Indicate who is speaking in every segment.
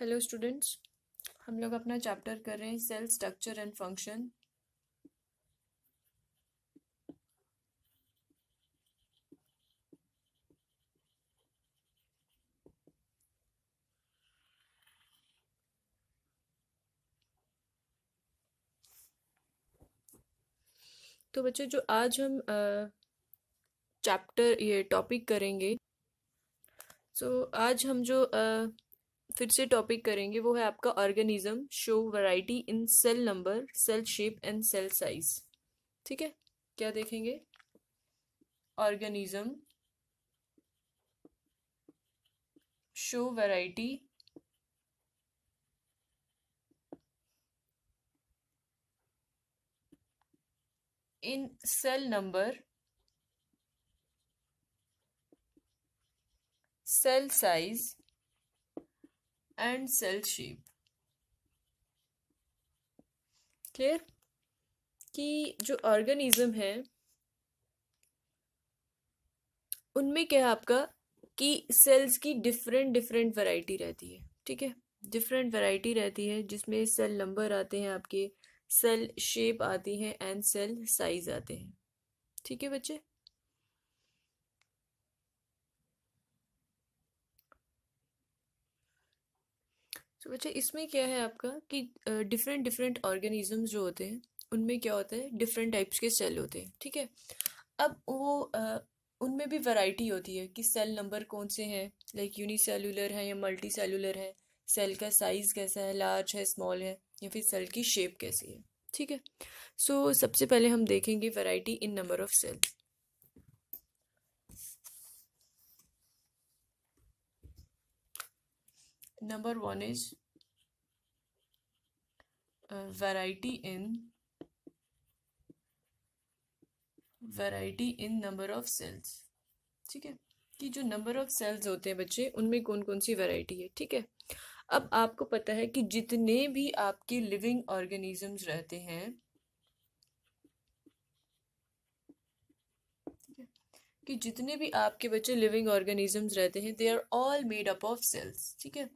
Speaker 1: hello students हम लोग अपना चैप्टर कर रहे हैं सेल स्ट्रक्चर एंड फंक्शन तो बच्चे जो आज हम चैप्टर ये टॉपिक करेंगे सो so, आज हम जो आ, फिर से टॉपिक करेंगे वो है आपका organism show variety in cell number cell shape and cell size ठीक है क्या देखेंगे organism show variety in cell number cell size and cell shape clear कि जो ऑर्गेनिज्म है उनमें क्या है आपका कि सेल्स की डिफरेंट डिफरेंट वैरायटी रहती है ठीक है डिफरेंट वैरायटी रहती है जिसमें सेल नंबर आते हैं आपके सेल शेप आती है एंड सेल साइज आते हैं ठीक है बच्चे तो बच्चा इसमें क्या है आपका कि डिफरेंट डिफरेंट ऑर्गेनिजम्स जो होते हैं उनमें क्या होता है डिफरेंट टाइप्स के सेल होते हैं ठीक है अब वो उनमें भी वैरायटी होती है कि सेल नंबर कौन से हैं लाइक यूनिसेलुलर हैं या मल्टी सेलुलर हैं सेल का साइज़ कैसा है लार्ज है स्मॉल है या फिर सेल की शेप कैसी है ठीक है सो so, सबसे पहले हम देखेंगे variety in number of cell number one is uh, variety in variety in number of cells ठीक है कि जो नंबर ऑफ सेल्स होते हैं बच्चे उनमें कौन कौन सी variety है ठीक है अब आपको पता है कि जितने भी आपके लिविंग ऑर्गेनिजम्स रहते हैं कि जितने भी आपके बच्चे लिविंग ऑर्गेनिजम्स रहते हैं they are all made up of cells ठीक है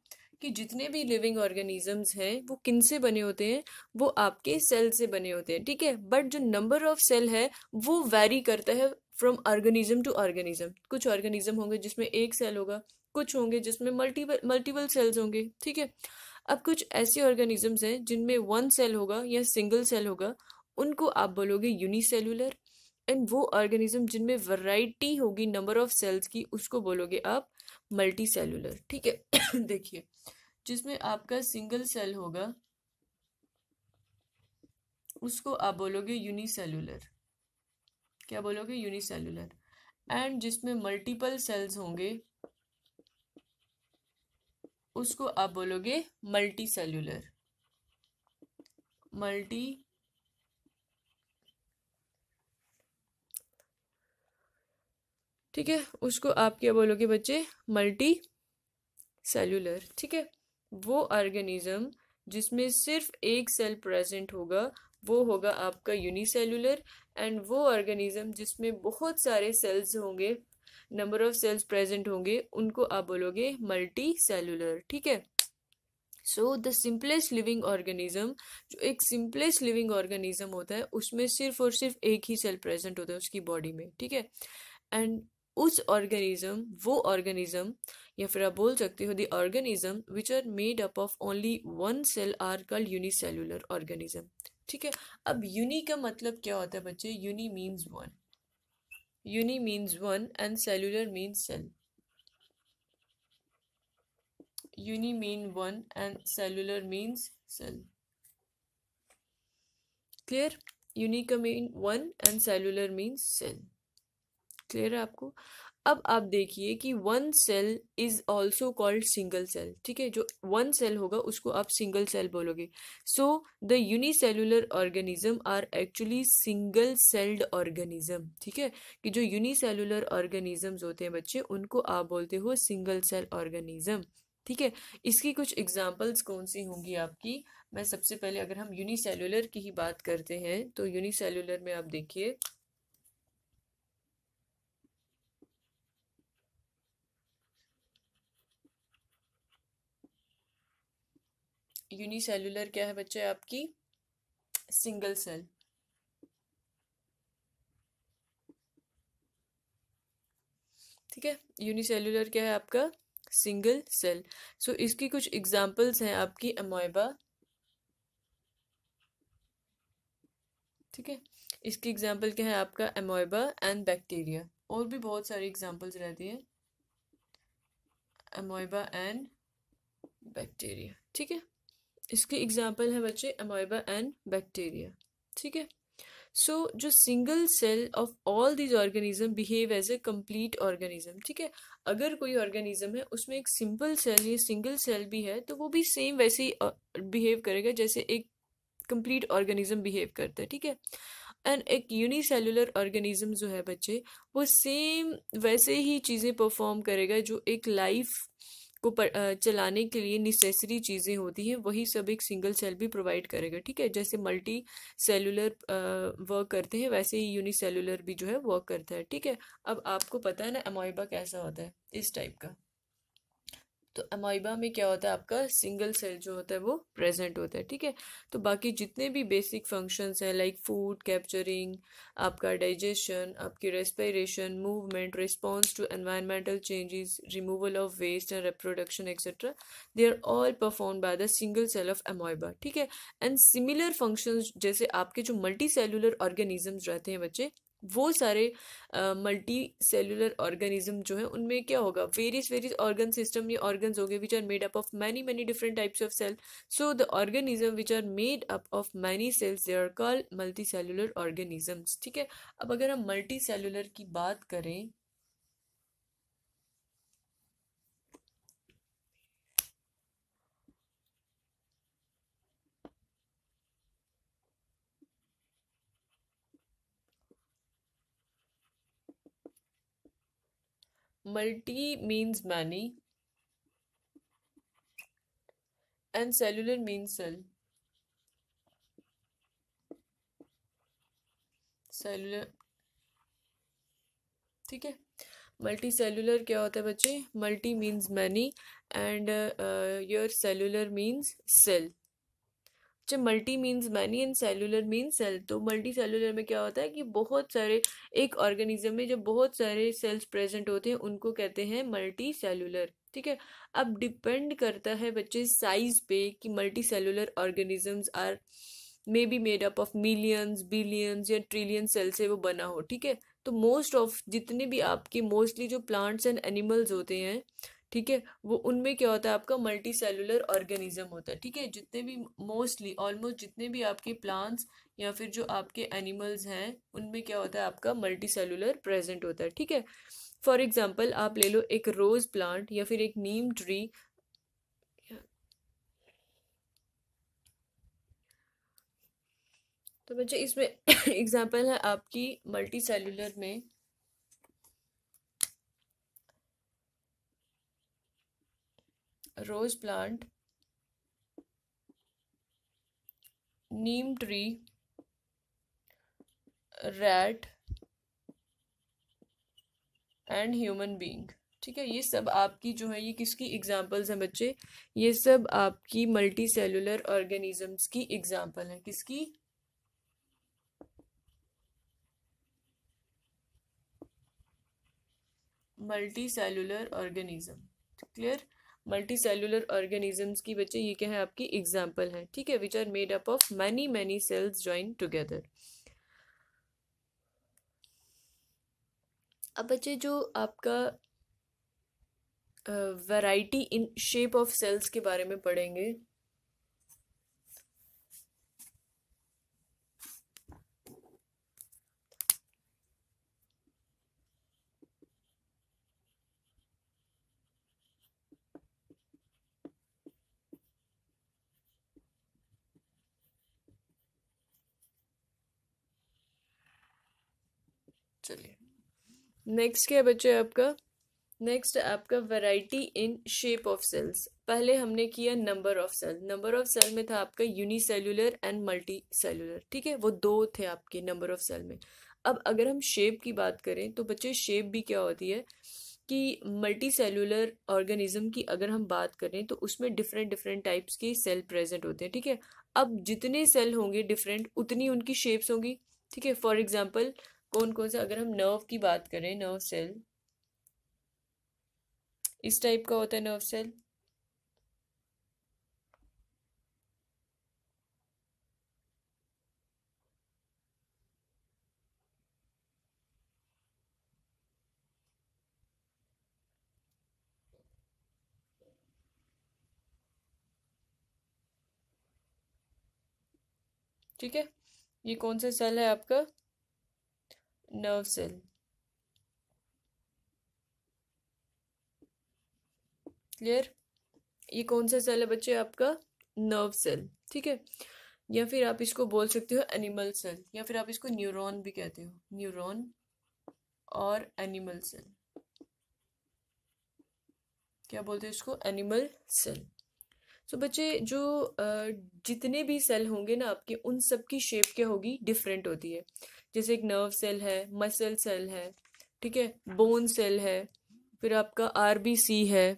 Speaker 1: कि जितने भी लिविंग ऑर्गेनिजम्स हैं वो किन से बने होते हैं वो आपके सेल से बने होते हैं ठीक है बट जो नंबर ऑफ सेल है वो वेरी करता है फ्रॉम ऑर्गेनिज्म टू ऑर्गेनिज्म कुछ ऑर्गेनिज्म होंगे जिसमें एक सेल होगा कुछ होंगे जिसमें मल्टीपल मल्टीपल सेल्स होंगे ठीक है अब कुछ ऐसे ऑर्गेनिजम्स हैं जिनमें वन सेल होगा या सिंगल सेल होगा उनको आप बोलोगे यूनिसेलुलर एंड वो ऑर्गेनिज्म जिनमें वैरायटी होगी नंबर ऑफ सेल्स की उसको बोलोगे आप मल्टी सेलुलर ठीक है देखिए जिसमें आपका सिंगल सेल होगा उसको आप बोलोगे यूनिसेलुलर क्या बोलोगे यूनिसेलुलर एंड जिसमें मल्टीपल सेल्स होंगे उसको आप बोलोगे मल्टी सेलुलर मल्टी ठीक है उसको आप क्या बोलोगे बच्चे मल्टी सेलुलर ठीक है वो ऑर्गेनिज्म जिसमें सिर्फ एक सेल प्रेजेंट होगा वो होगा आपका यूनिसेलुलर एंड वो ऑर्गेनिज्म जिसमें बहुत सारे सेल्स होंगे नंबर ऑफ सेल्स प्रेजेंट होंगे उनको आप बोलोगे मल्टी सेलुलर ठीक है so the simplest living organism जो एक सिंपलेस्ट लिविंग ऑर्गेनिज्म होता है उसमें सिर्फ और सिर्फ एक ही सेल प्रेजेंट होता है उसकी बॉडी में ठीक है एंड उस ऑर्गेनिज्म वो ऑर्गेनिज्म या फिर आप बोल सकते हो the organism which are made up of only one cell are called unicellular organism ठीक है अब यूनि का मतलब क्या होता है बच्चे uni means one uni means one and cellular means cell uni mean one and cellular means cell clear unique mean one and cellular means cell clear है आपको अब आप देखिए कि one cell is also called single cell ठीक है जो one cell होगा उसको आप सिंगल सेल बोलोगे so the unicellular organism are actually single celled organism ठीक है कि जो यूनिसेलुलर ऑर्गेनिजम्स होते हैं बच्चे उनको आप बोलते हो सिंगल सेल ऑर्गेनिज्म ठीक है इसकी कुछ एग्जाम्पल्स कौन सी होंगी आपकी मैं सबसे पहले अगर हम यूनिसेलुलर की ही बात करते हैं तो यूनिसेलुलर में आप देखिए यूनिसेलुलर क्या है बच्चे आपकी सिंगल सेल ठीक है यूनिसेलुलर क्या है आपका सिंगल सेल सो इसकी कुछ एग्जांपल्स हैं आपकी अमोइबा ठीक है इसकी एग्जांपल क्या है आपका अमोइबा एंड बैक्टीरिया और भी बहुत सारी एग्जांपल्स रहती हैं अमोइबा एंड बैक्टीरिया ठीक है इसकी एग्जाम्पल है बच्चे अमोइबा एंड बैक्टीरिया ठीक है सो so, जो single cell of all these organism behave as a complete organism ठीक है अगर कोई ऑर्गेनिज्म है उसमें एक सिंपल सेल या सिंगल सेल भी है तो वो भी सेम वैसे ही बिहेव करेगा जैसे एक कंप्लीट ऑर्गेनिज्म बिहेव करता है ठीक है एंड एक यूनिसेलुलर ऑर्गेनिज्म जो है बच्चे वो सेम वैसे ही चीज़ें परफॉर्म करेगा जो एक लाइफ को चलाने के लिए निसेसरी चीज़ें होती हैं वही सब एक सिंगल सेल भी प्रोवाइड करेगा ठीक है जैसे मल्टी सेलुलर वर्क करते हैं वैसे ही यूनिसेलुलर भी जो है वर्क करता है ठीक है अब आपको पता है ना अमोइबा कैसा होता है इस टाइप का तो अमाइबा में क्या होता है आपका सिंगल सेल जो होता है वो प्रेजेंट होता है ठीक है तो बाकी जितने भी बेसिक फंक्शंस हैं लाइक फूड कैप्चरिंग आपका डाइजेशन आपकी respiration movement response to environmental changes removal of waste and reproduction etcetera they are all perform by the single cell of amoeba ठीक है एंड सिमिलर फंक्शन जैसे आपके जो multi multicellular organisms रहते हैं बच्चे वो सारे मल्टी सेलुलर ऑर्गेनिज्म जो है उनमें क्या होगा वेरियस वेरियस ऑर्गन सिस्टम ये ऑर्गन्स हो गए which are made up of many many different types of cell so the organism which are made up of many cells they are called multicellular organisms ठीक है अब अगर हम multi cellular की बात करें multi means many and cellular means cell cellular ठीक है मल्टी सेलुलर क्या होता है बच्चे multi means many and your cellular means cell जब multi means many and cellular mean cell तो मल्टी सेलुलर में क्या होता है कि बहुत सारे एक ऑर्गेनिज्म में जब बहुत सारे सेल्स प्रेजेंट होते हैं उनको कहते हैं मल्टी सेलुलर ठीक है अब डिपेंड करता है बच्चे साइज पे कि multicellular organisms are may be made up of millions billions या ट्रिलियन सेल से वो बना हो ठीक है तो मोस्ट ऑफ जितने भी आपके मोस्टली जो प्लांट्स एंड एनिमल्स होते हैं ठीक है वो उनमें क्या होता है आपका मल्टी सेलुलर ऑर्गेनिज्म होता है ठीक है जितने भी मोस्टली ऑलमोस्ट जितने भी आपके प्लांट्स या फिर जो आपके एनिमल्स हैं उनमें क्या होता है आपका मल्टी सेलुलर प्रेजेंट होता है ठीक है फॉर एग्जाम्पल आप ले लो एक रोज़ प्लांट या फिर एक नीम ट्री तो बच्चे इसमें एग्जाम्पल है आपकी मल्टी सेलुलर में rose plant neem tree rat and human being ठीक है ये सब आपकी जो है ये किसकी एग्जाम्पल्स हैं बच्चे ये सब आपकी मल्टी सेलुलर ऑर्गेनिजम्स की एग्जाम्पल है किसकी multicellular organism clear multicellular organisms की बच्चे ये क्या है आपकी एग्जाम्पल है ठीक है which are made up of many many cells join together अब बच्चे जो आपका variety in shape of cells के बारे में पढ़ेंगे चलिए नेक्स्ट क्या बच्चे आपका नेक्स्ट आपका variety in shape of cells पहले हमने किया number of cell number of cell में था आपका यूनिसेल्यूलर एंड मल्टी सेलुलर ठीक है वो दो थे आपके नंबर ऑफ सेल में अब अगर हम शेप की बात करें तो बच्चे शेप भी क्या होती है कि मल्टी सेलुलर ऑर्गेनिज्म की अगर हम बात करें तो उसमें डिफरेंट डिफरेंट टाइप्स के सेल प्रेजेंट होते हैं ठीक है अब जितने सेल होंगे डिफरेंट उतनी उनकी शेप्स होंगी ठीक है फॉर एग्जाम्पल कौन कौन सा अगर हम नर्व की बात करें नर्व सेल इस टाइप का होता है नर्व सेल ठीक है ये कौन सा सेल है आपका nerve cell क्लियर ये कौन सा सेल है बच्चे आपका नर्व सेल ठीक है या फिर आप इसको बोल सकते हो एनिमल सेल या फिर आप इसको न्यूरॉन भी कहते हो न्यूरॉन और एनिमल सेल क्या बोलते हैं इसको एनिमल सेल सो तो बच्चे जो जितने भी सेल होंगे ना आपके उन सब की शेप क्या होगी डिफरेंट होती है जैसे एक नर्व सेल है मसल सेल है ठीक है बोन सेल है फिर आपका आर है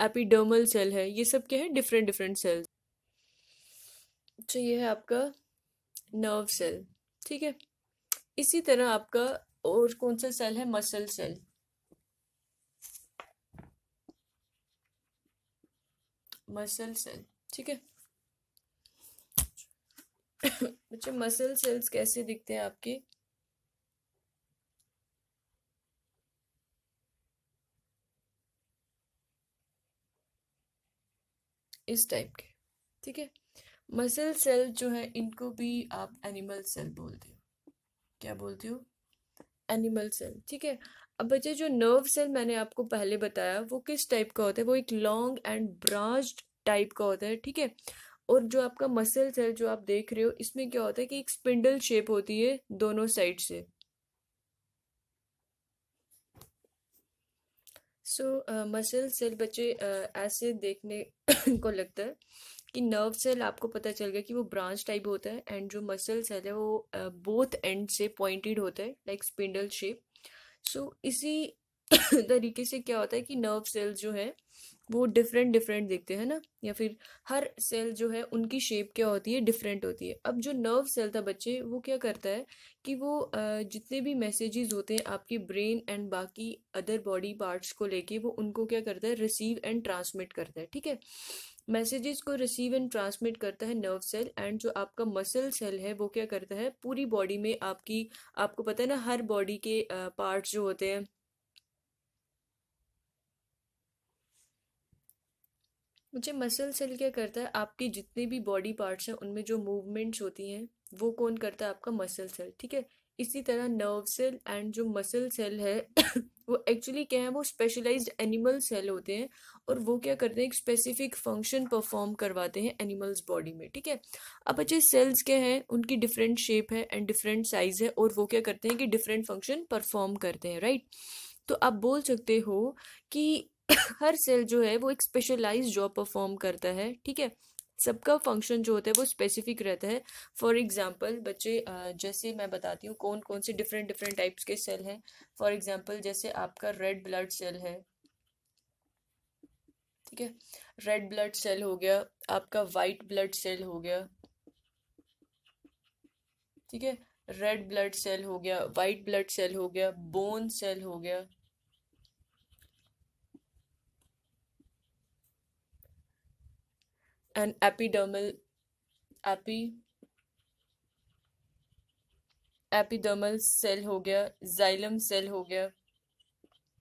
Speaker 1: एपिडर्मल सेल है ये सब क्या है डिफरेंट डिफरेंट सेल्स तो ये है आपका नर्व सेल ठीक है इसी तरह आपका और कौन सा सेल है मसल सेल मसल सेल ठीक है बच्चे मसल सेल्स कैसे दिखते हैं आपके इस टाइप के ठीक है मसल सेल जो है इनको भी आप एनिमल सेल बोलते हो क्या बोलते हो एनिमल सेल ठीक है अब बच्चे जो नर्व सेल मैंने आपको पहले बताया वो किस टाइप का होता है वो एक लॉन्ग एंड ब्रांच टाइप का होता है ठीक है और जो आपका मसल सेल जो आप देख रहे हो इसमें क्या होता है कि एक स्पिंडल शेप होती है दोनों साइड से सो मसल सेल बच्चे uh, ऐसे देखने को लगता है कि नर्व सेल आपको पता चल गया कि वो ब्रांच टाइप होता है एंड जो मसल सेल है वो बोथ uh, एंड से पॉइंटेड होता है लाइक स्पिंडल शेप सो इसी तरीके से क्या होता है कि नर्व सेल्स जो हैं वो डिफरेंट डिफरेंट देखते हैं ना या फिर हर सेल जो है उनकी शेप क्या होती है डिफरेंट होती है अब जो नर्व सेल था बच्चे वो क्या करता है कि वो जितने भी मैसेजेस होते हैं आपकी ब्रेन एंड बाकी अदर बॉडी पार्ट्स को लेके वो उनको क्या करता है रिसीव एंड ट्रांसमिट करता है ठीक है मैसेजेस को रिसीव एंड ट्रांसमिट करता है नर्व सेल एंड जो आपका मसल सेल है वो क्या करता है पूरी बॉडी में आपकी आपको पता है ना हर बॉडी के पार्ट्स जो होते हैं मुझे मसल सेल क्या करता है आपकी जितने भी बॉडी पार्ट्स हैं उनमें जो मूवमेंट्स होती हैं वो कौन करता है आपका मसल सेल ठीक है इसी तरह नर्व सेल एंड जो मसल सेल है वो एक्चुअली क्या है वो स्पेशलाइज्ड एनिमल सेल होते हैं और वो क्या करते हैं एक स्पेसिफिक फंक्शन परफॉर्म करवाते हैं एनिमल्स बॉडी में ठीक है अब अच्छे सेल्स क्या हैं उनकी डिफरेंट शेप है एंड डिफरेंट साइज है और वो क्या करते हैं कि डिफरेंट फंक्शन परफॉर्म करते हैं राइट तो आप बोल सकते हो कि हर सेल जो है वो एक स्पेशलाइज जॉब परफॉर्म करता है ठीक है सबका फंक्शन जो होता है वो स्पेसिफिक रहता है फॉर एग्जांपल बच्चे जैसे मैं बताती हूँ कौन कौन से डिफरेंट डिफरेंट टाइप्स के सेल हैं फॉर एग्जांपल जैसे आपका रेड ब्लड सेल है ठीक है रेड ब्लड सेल हो गया आपका वाइट ब्लड सेल हो गया ठीक है रेड ब्लड सेल हो गया वाइट ब्लड सेल हो गया बोन सेल हो गया an epidermal epi epidermal cell हो गया जाइलम सेल हो गया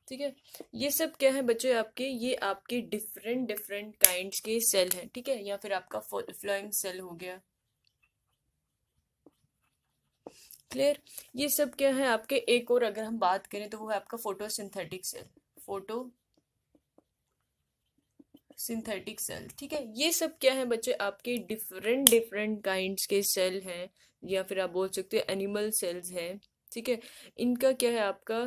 Speaker 1: ठीक है ये सब क्या है बच्चों आपके ये आपके डिफरेंट डिफरेंट काइंड के सेल हैं ठीक है या फिर आपका फ्लोइम सेल हो गया क्लियर ये सब क्या है आपके एक और अगर हम बात करें तो वो है आपका photosynthetic cell photosynthetic cell ठीक है ये सब क्या है बच्चे आपके डिफरेंट डिफरेंट काइंड्स के सेल हैं या फिर आप बोल सकते हैं एनिमल सेल्स हैं ठीक है इनका क्या है आपका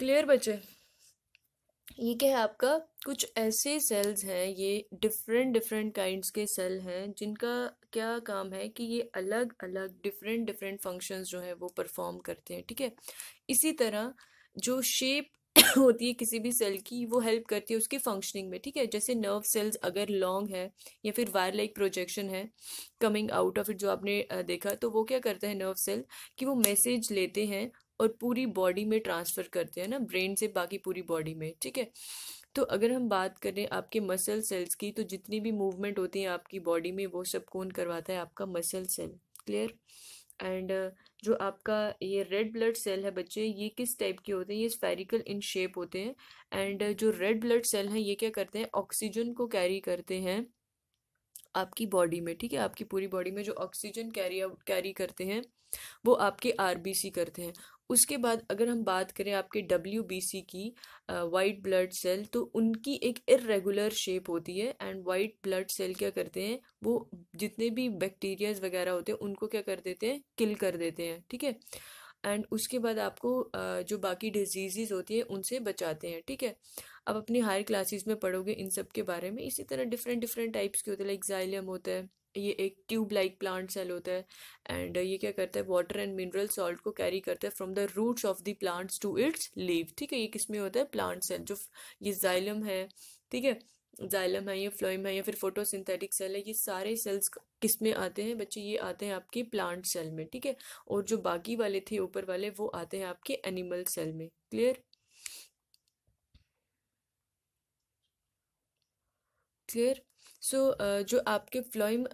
Speaker 1: क्लियर बच्चे ये क्या है आपका कुछ ऐसे सेल्स हैं ये डिफरेंट डिफरेंट काइंड्स के सेल हैं जिनका क्या काम है कि ये अलग अलग डिफरेंट डिफरेंट फंक्शंस जो हैं वो परफॉर्म करते हैं ठीक है इसी तरह जो शेप होती है किसी भी सेल की वो हेल्प करती है उसकी फंक्शनिंग में ठीक है जैसे नर्व सेल्स अगर लॉन्ग है या फिर वायर लाइक प्रोजेक्शन है कमिंग आउट ऑफ इट जो आपने देखा तो वो क्या करता है नर्व सेल कि वो मैसेज लेते हैं और पूरी बॉडी में ट्रांसफ़र करते हैं ना ब्रेन से बाकी पूरी बॉडी में ठीक है तो अगर हम बात करें आपके मसल सेल्स की तो जितनी भी मूवमेंट होती है आपकी बॉडी में वो सब कौन करवाता है आपका मसल सेल क्लियर एंड जो आपका ये रेड ब्लड सेल है बच्चे ये किस टाइप के होते हैं ये स्पेरिकल इन शेप होते हैं एंड जो रेड ब्लड सेल हैं ये क्या करते हैं ऑक्सीजन को कैरी करते हैं आपकी बॉडी में ठीक है आपकी पूरी बॉडी में जो ऑक्सीजन कैरी कैरी करते हैं वो आपके आरबीसी करते हैं उसके बाद अगर हम बात करें आपके डब्ल्यू बी सी की वाइट ब्लड सेल तो उनकी एक इरेगुलर शेप होती है एंड वाइट ब्लड सेल क्या करते हैं वो जितने भी बैक्टीरियाज वगैरह होते हैं उनको क्या कर देते हैं किल कर देते हैं ठीक है एंड उसके बाद आपको जो बाकी डिजीज़ होती है उनसे बचाते हैं ठीक है अब अपनी हायर क्लासेस में पढ़ोगे इन सब के बारे में इसी तरह डिफरेंट डिफरेंट टाइप्स के होते हैं लाइक जाइलियम होता है ये एक ट्यूब लाइक प्लांट सेल होता है एंड ये क्या करता है वाटर एंड मिनरल सॉल्ट को कैरी करता है from the roots of the plants to its leave ठीक है ये किस में होता है प्लांट सेल जो ये जाइलम है ठीक है जाइलम है या फ्लोइम है या फिर फोटोसिंथेटिक सेल है ये सारे सेल्स किस में आते हैं बच्चे ये आते हैं आपके प्लांट सेल में ठीक है और जो बाकी वाले थे ऊपर वाले वो आते हैं आपके एनिमल सेल में clear clear so so, uh, जो आपके फ्लोइम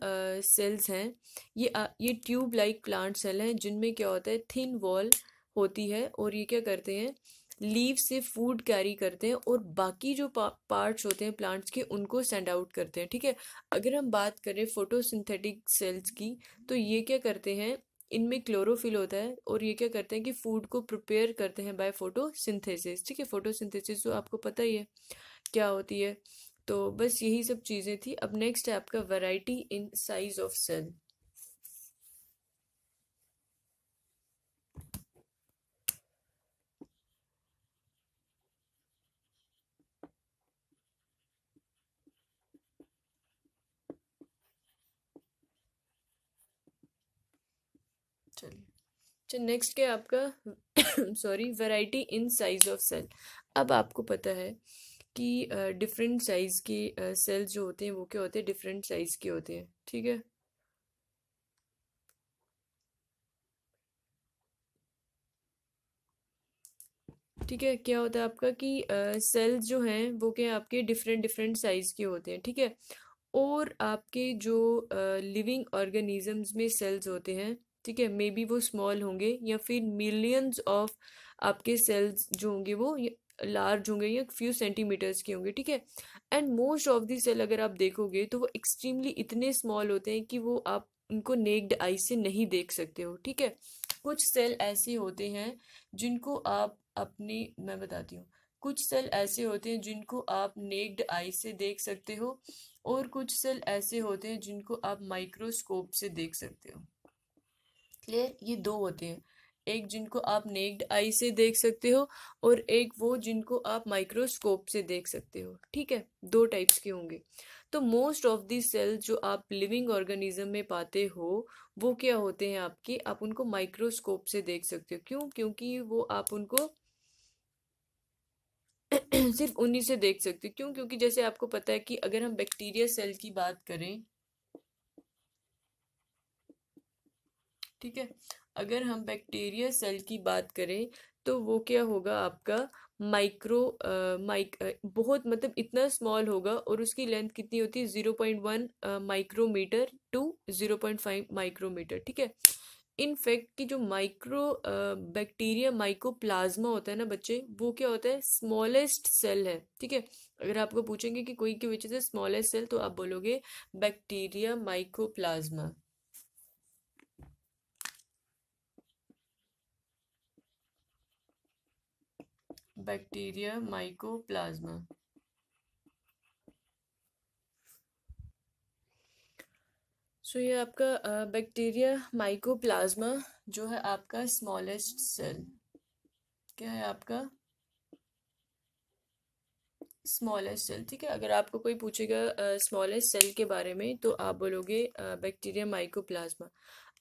Speaker 1: सेल्स uh, हैं ये uh, ये ट्यूब लाइक प्लांट सेल हैं जिनमें क्या होता है थिन वॉल होती है और ये क्या करते हैं लीव से फूड कैरी करते हैं और बाकी जो पा, पार्ट्स होते हैं प्लांट्स के उनको सेंड आउट करते हैं ठीक है अगर हम बात करें फोटोसिंथेटिक सेल्स की तो ये क्या करते हैं इनमें क्लोरोफिल होता है और ये क्या करते हैं कि फूड को प्रिपेयर करते हैं बाय फोटोसिंथेसिस ठीक है फोटोसिंथेसिस जो आपको पता ही है क्या होती है तो बस यही सब चीज़ें थी अब नेक्स्ट है आपका variety in size of cell चलिए नेक्स्ट अच्छा, क्या आपका sorry variety in size of cell अब आपको पता है कि डिफरेंट साइज़ के सेल्स जो होते हैं वो क्या होते हैं डिफरेंट साइज़ के होते हैं ठीक है ठीक है क्या होता है आपका कि सेल्स जो हैं वो क्या आपके डिफरेंट डिफरेंट साइज़ के होते हैं ठीक है और आपके जो लिविंग ऑर्गेनिजम्स में सेल्स होते हैं ठीक है मे बी वो स्मॉल होंगे या फिर मिलियंस ऑफ आपके सेल्स जो होंगे वो लार्ज होंगे या फ्यू सेंटीमीटर्स के होंगे ठीक है and most of the cell अगर आप देखोगे तो वो एक्सट्रीमली इतने स्मॉल होते हैं कि वो आप उनको नेक्ड आई से नहीं देख सकते हो ठीक है कुछ सेल ऐसे होते हैं जिनको आप अपनी मैं बताती हूँ कुछ सेल ऐसे होते हैं जिनको आप नेक्ड आई से देख सकते हो और कुछ सेल ऐसे होते हैं जिनको आप माइक्रोस्कोप से देख सकते हो क्लियर ये दो होते हैं एक जिनको आप नेक्ड आई से देख सकते हो और एक वो जिनको आप माइक्रोस्कोप से देख सकते हो ठीक है दो टाइप्स के होंगे तो मोस्ट ऑफ दी सेल जो आप लिविंग ऑर्गेनिज्म में पाते हो वो क्या होते हैं आपके आप उनको माइक्रोस्कोप से देख सकते हो क्यों क्योंकि वो आप उनको सिर्फ उन्हीं से देख सकते हो क्यों क्योंकि जैसे आपको पता है कि अगर हम बैक्टीरिया सेल की बात करें ठीक है अगर हम बैक्टीरिया सेल की बात करें तो वो क्या होगा आपका माइक्रो माइक बहुत मतलब इतना स्मॉल होगा और उसकी लेंथ कितनी होती है zero point one micrometre to zero point five micrometre ठीक है इनफेक्ट कि जो माइक्रो बैक्टीरिया प्लाज्मा होता है ना बच्चे वो क्या होता है स्मॉलेस्ट सेल है ठीक है अगर आपको पूछेंगे कि कोई के विच इज़ स्मॉलेस्ट सेल तो आप बोलोगे bacteria micro plasma bacteria mycoplasma so ये आपका बैक्टीरिया माइकोप्लाज्मा जो है आपका स्मॉलेस्ट सेल क्या है आपका स्मॉलेस्ट सेल ठीक है अगर आपको कोई पूछेगा स्मॉलेस्ट सेल के बारे में तो आप बोलोगे बैक्टीरिया माइकोप्लाज्मा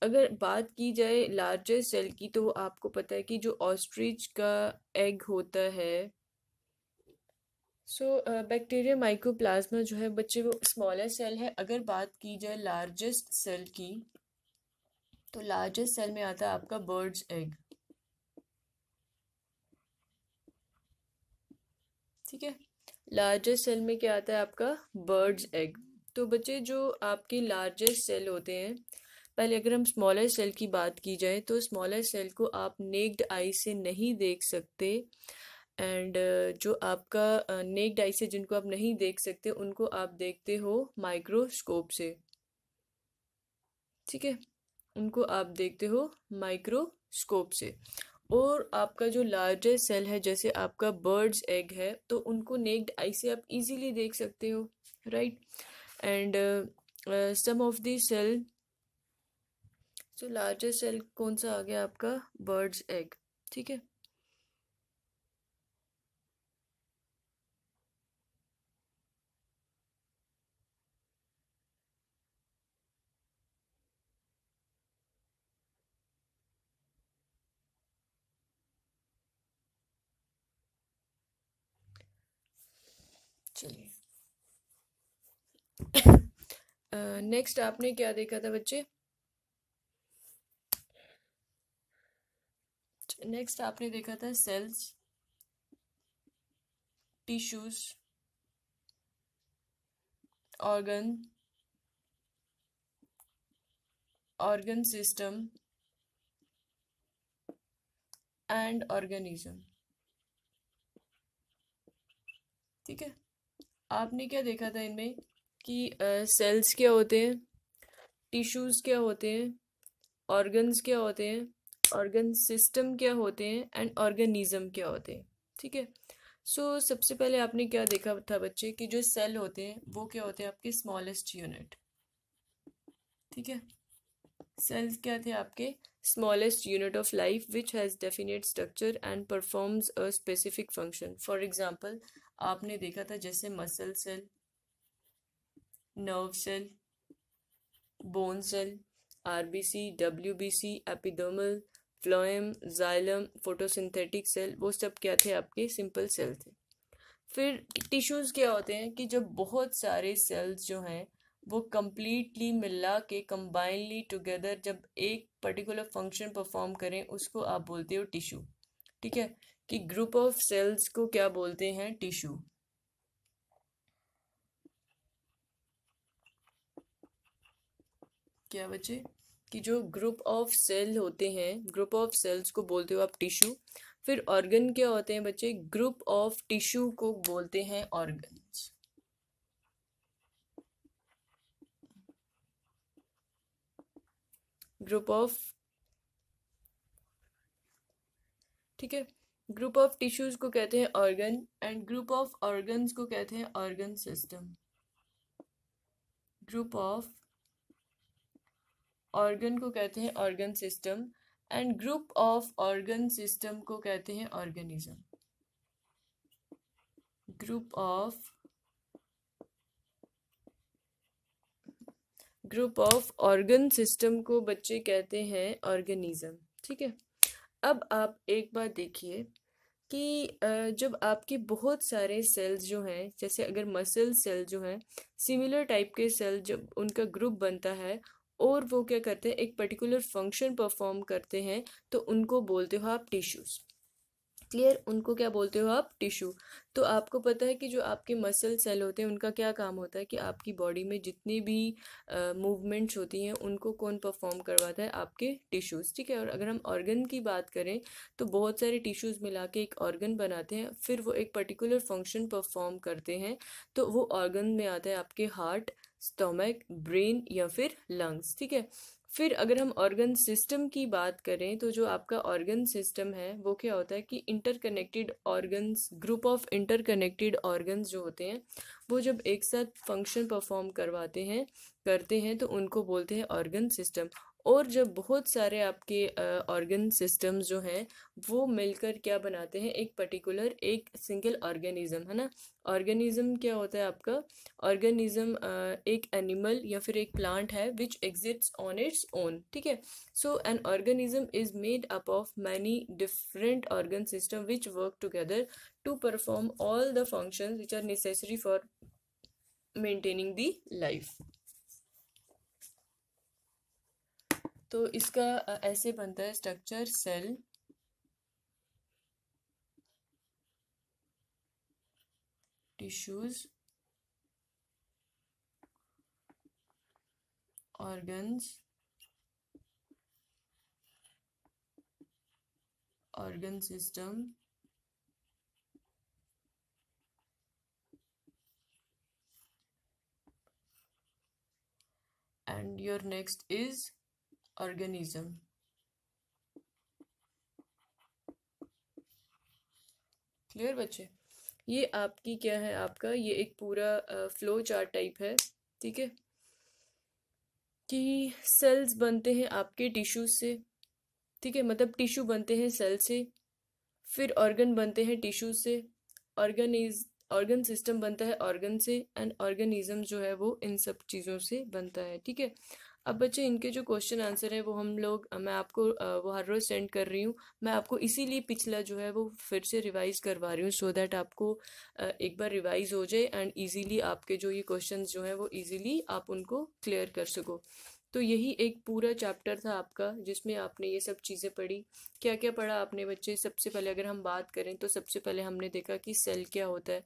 Speaker 1: अगर बात की जाए लार्जेस्ट सेल की तो आपको पता है कि जो ऑस्ट्रिच का एग होता है सो बैक्टीरिया माइक्रोप्लाज्मा जो है बच्चे वो स्मॉलेस्ट सेल है अगर बात की जाए लार्जेस्ट सेल की तो लार्जेस्ट सेल में आता है आपका बर्ड्स एग ठीक है लार्जेस्ट सेल में क्या आता है आपका बर्ड्स एग तो बच्चे जो आपके लार्जेस्ट सेल होते हैं पहले अगर हम स्मॉलर सेल की बात की जाए तो स्मॉलर सेल को आप नेक्ड आई से नहीं देख सकते एंड uh, जो आपका नेक्ड uh, आई से जिनको आप नहीं देख सकते उनको आप देखते हो माइक्रोस्कोप से ठीक है उनको आप देखते हो माइक्रोस्कोप से और आपका जो लार्जेस्ट सेल है जैसे आपका बर्ड्स एग है तो उनको नेक्ड आई से आप इजीली देख सकते हो right and some of the cell so largest cell कौन सा आ गया आपका बर्ड्स एग ठीक है चलिए नेक्स्ट आपने क्या देखा था बच्चे नेक्स्ट आपने देखा था cells tissues organ organ system and organism ठीक है आपने क्या देखा था इनमें कि सेल्स uh, क्या होते हैं टिश्यूज क्या होते हैं ऑर्गन्स क्या होते हैं ऑर्गन सिस्टम क्या होते हैं एंड ऑर्गेनिज्म क्या होते हैं ठीक है सो so, सबसे पहले आपने क्या देखा था बच्चे कि जो सेल होते हैं वो क्या होते हैं आपके स्मॉलेस्ट यूनिट ठीक है सेल्स क्या थे आपके smallest unit of life which has definite structure and performs a specific function for example आपने देखा था जैसे muscle cell nerve cell bone cell RBC WBC epidermal phloem xylem photosynthetic cell वो सब क्या थे आपके सिंपल सेल थे फिर टिश्यूज़ क्या होते हैं कि जब बहुत सारे सेल्स जो हैं वो कम्प्लीटली मिला के कम्बाइनली टुगेदर जब एक पर्टिकुलर फंक्शन परफॉर्म करें उसको आप बोलते हो टिश्यू ठीक है कि ग्रुप ऑफ सेल्स को क्या बोलते हैं टिश्यू क्या बच्चे कि जो ग्रुप ऑफ सेल होते हैं ग्रुप ऑफ सेल्स को बोलते हो आप टिश्यू फिर ऑर्गन क्या होते हैं बच्चे ग्रुप ऑफ टिश्यू को बोलते हैं ऑर्गन ग्रुप ऑफ ठीक है ग्रुप ऑफ टिश्यूज को कहते हैं organ and group of organs को कहते हैं organ system group of organ को कहते हैं organ system and group of organ system को कहते हैं organism group of group of organ system को बच्चे कहते हैं ऑर्गेनिज्म ठीक है अब आप एक बार देखिए कि जब आपके बहुत सारे सेल्स जो हैं जैसे अगर मसल सेल जो हैं सिमिलर टाइप के सेल जब उनका ग्रुप बनता है और वो क्या करते हैं एक पर्टिकुलर फंक्शन परफॉर्म करते हैं तो उनको बोलते हो आप टिश्यूज़ क्लियर उनको क्या बोलते हो आप टिश्यू तो आपको पता है कि जो आपके मसल सेल होते हैं उनका क्या काम होता है कि आपकी बॉडी में जितनी भी मूवमेंट्स होती हैं उनको कौन परफॉर्म करवाता है आपके टिश्यूज़ ठीक है और अगर हम ऑर्गन की बात करें तो बहुत सारे टिश्यूज़ मिला के एक ऑर्गन बनाते हैं फिर वो एक पर्टिकुलर फंक्शन परफॉर्म करते हैं तो वो ऑर्गन में आता है आपके हार्ट स्टोमक ब्रेन या फिर लंग्स ठीक है फिर अगर हम ऑर्गन सिस्टम की बात करें तो जो आपका ऑर्गन सिस्टम है वो क्या होता है कि interconnected organs group of interconnected organs जो होते हैं वो जब एक साथ फंक्शन परफॉर्म करवाते हैं करते हैं तो उनको बोलते हैं ऑर्गन सिस्टम और जब बहुत सारे आपके ऑर्गन सिस्टम्स जो हैं वो मिलकर क्या बनाते हैं एक पर्टिकुलर एक सिंगल ऑर्गेनिज्म है ना ऑर्गेनिज्म क्या होता है आपका ऑर्गेनिज्म एक एनिमल या फिर एक प्लांट है which exists on its own ठीक है so an organism is made up of many different organ system which work together to perform all the function which are necessary for maintaining the life तो इसका ऐसे बनता है structure cell tissues organs organ system and your next is organism clear बच्चे ये आपकी क्या है आपका ये एक पूरा फ्लो चार्ट टाइप है ठीक है कि सेल्स बनते हैं आपके टिश्यू से ठीक है मतलब टिश्यू बनते हैं सेल से फिर ऑर्गन बनते हैं टिश्यू से ऑर्गेनिज ऑर्गन सिस्टम बनता है ऑर्गन से एंड ऑर्गेनिज्म जो है वो इन सब चीज़ों से बनता है ठीक है अब बच्चे इनके जो क्वेश्चन आंसर है वो हम लोग मैं आपको वो हर रोज़ सेंड कर रही हूँ मैं आपको इसीलिए पिछला जो है वो फिर से रिवाइज करवा रही हूँ सो दैट आपको एक बार रिवाइज हो जाए एंड इजीली आपके जो ये क्वेश्चन जो हैं वो इजीली आप उनको क्लियर कर सको तो यही एक पूरा चैप्टर था आपका जिसमें आपने ये सब चीज़ें पढ़ी क्या क्या पढ़ा आपने बच्चे सबसे पहले अगर हम बात करें तो सबसे पहले हमने देखा कि सेल क्या होता है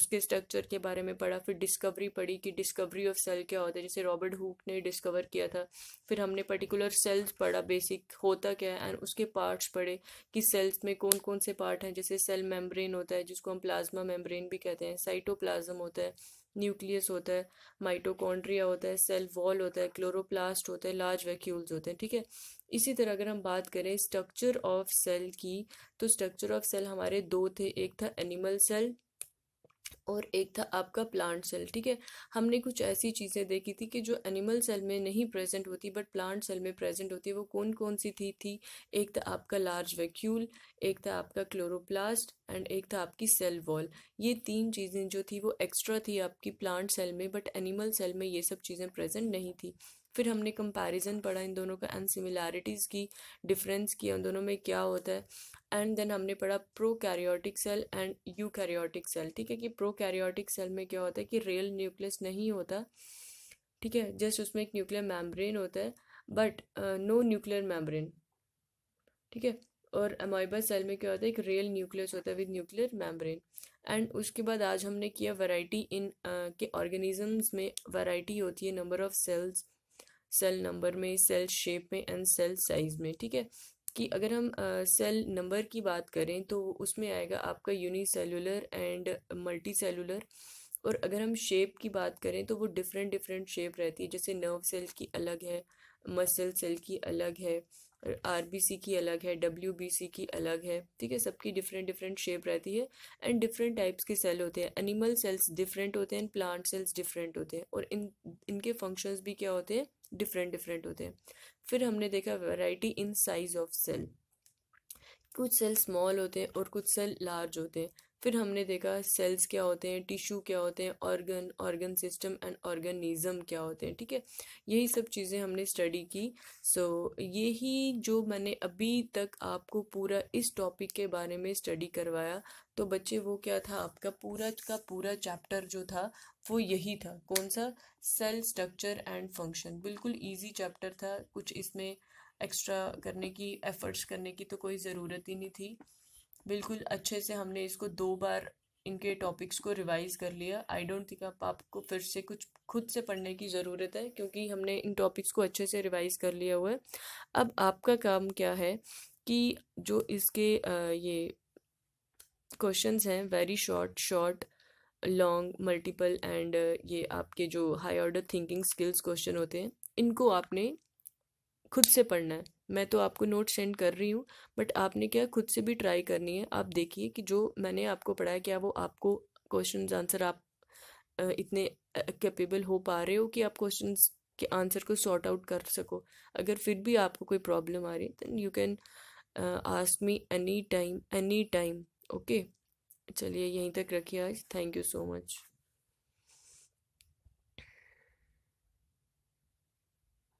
Speaker 1: उसके स्ट्रक्चर के बारे में पढ़ा फिर डिस्कवरी पढ़ी कि डिस्कवरी ऑफ सेल क्या होता है जैसे रॉबर्ट हुक ने डिस्कवर किया था फिर हमने पर्टिकुलर सेल्स पढ़ा बेसिक होता क्या है एंड उसके पार्ट्स पढ़े कि सेल्स में कौन कौन से पार्ट हैं जैसे सेल मेम्ब्रेन होता है जिसको हम प्लाज्मा मेम्ब्रेन भी कहते हैं साइटोप्लाज्म होता है न्यूक्लियस होता है माइटोकॉन्ड्रिया होता है सेल वॉल होता है क्लोरोप्लास्ट होता है लार्ज वैक्यूल्स होते हैं ठीक है इसी तरह अगर हम बात करें स्ट्रक्चर ऑफ सेल की तो स्ट्रक्चर ऑफ सेल हमारे दो थे एक था एनिमल सेल और एक था आपका प्लांट सेल ठीक है हमने कुछ ऐसी चीज़ें देखी थी कि जो एनिमल सेल में नहीं प्रेजेंट होती बट प्लांट सेल में प्रेजेंट होती है वो कौन कौन सी थी थी एक था आपका लार्ज वैक्यूल एक था आपका क्लोरोप्लास्ट एंड एक था आपकी सेल वॉल ये तीन चीज़ें जो थी वो एक्स्ट्रा थी आपकी प्लांट सेल में बट एनिमल सेल में ये सब चीज़ें प्रेजेंट नहीं थी फिर हमने कंपैरिजन पढ़ा इन दोनों का एंड सिमिलैरिटीज़ की डिफरेंस किया उन दोनों में क्या होता है एंड देन हमने पढ़ा prokaryotic cell and eukaryotic cell ठीक है कि प्रो कैरियोटिक सेल में क्या होता है कि रियल न्यूक्लियस नहीं होता ठीक है जस्ट उसमें एक न्यूक्लियर मैम्ब्रेन होता है बट नो न्यूक्लियर मैम्ब्रेन ठीक है और अमोइबा सेल में क्या होता है एक रियल न्यूक्लियस होता है विद न्यूक्लियर मैम्ब्रेन एंड उसके बाद आज हमने किया वैरायटी इन uh, के ऑर्गेनिजम्स में वैरायटी होती है number of cells cell number में सेल शेप में एंड सेल साइज़ में ठीक है कि अगर हम सेल uh, नंबर की बात करें तो उसमें आएगा आपका यूनिसेलुलर एंड मल्टी सेलुलर और अगर हम शेप की बात करें तो वो डिफरेंट डिफरेंट शेप रहती है जैसे नर्व सेल की अलग है मसल सेल की अलग है आर बी सी की अलग है डब्ल्यू बी सी की अलग है ठीक है सबकी डिफरेंट डिफरेंट शेप रहती है एंड डिफरेंट टाइप्स के सेल होते हैं एनिमल सेल्स डिफरेंट होते हैं प्लांट सेल्स डिफरेंट होते हैं और इन इनके फंक्शंस भी क्या होते हैं डिफरेंट डिफरेंट होते हैं फिर हमने देखा variety in size of cell कुछ सेल स्मॉल होते हैं और कुछ सेल लार्ज होते हैं फिर हमने देखा सेल्स क्या होते हैं टिश्यू क्या होते हैं organ organ system and organism क्या होते हैं ठीक है यही सब चीज़ें हमने स्टडी की सो so, यही जो मैंने अभी तक आपको पूरा इस टॉपिक के बारे में स्टडी करवाया तो बच्चे वो क्या था आपका पूरा का पूरा चैप्टर जो था वो यही था कौन सा सेल स्ट्रक्चर एंड फंक्शन बिल्कुल इजी चैप्टर था कुछ इसमें एक्स्ट्रा करने की एफर्ट्स करने की तो कोई ज़रूरत ही नहीं थी बिल्कुल अच्छे से हमने इसको दो बार इनके टॉपिक्स को रिवाइज कर लिया आई डोंट थिंक आप आपको फिर से कुछ खुद से पढ़ने की ज़रूरत है क्योंकि हमने इन टॉपिक्स को अच्छे से रिवाइज कर लिया हुआ है अब आपका काम क्या है कि जो इसके ये क्वेश्चंस हैं very short short long multiple एंड ये आपके जो high order thinking skills question होते हैं इनको आपने खुद से पढ़ना है मैं तो आपको नोट सेंड कर रही हूँ बट आपने क्या खुद से भी ट्राई करनी है आप देखिए कि जो मैंने आपको पढ़ाया क्या वो आपको क्वेश्चन आंसर आप इतने कैपेबल हो पा रहे हो कि आप क्वेश्चन के आंसर को सॉर्ट आउट कर सको अगर फिर भी आपको कोई प्रॉब्लम आ रही है then you can ask me any time any time okay चलिए यहीं तक रखिए आज थैंक यू सो मच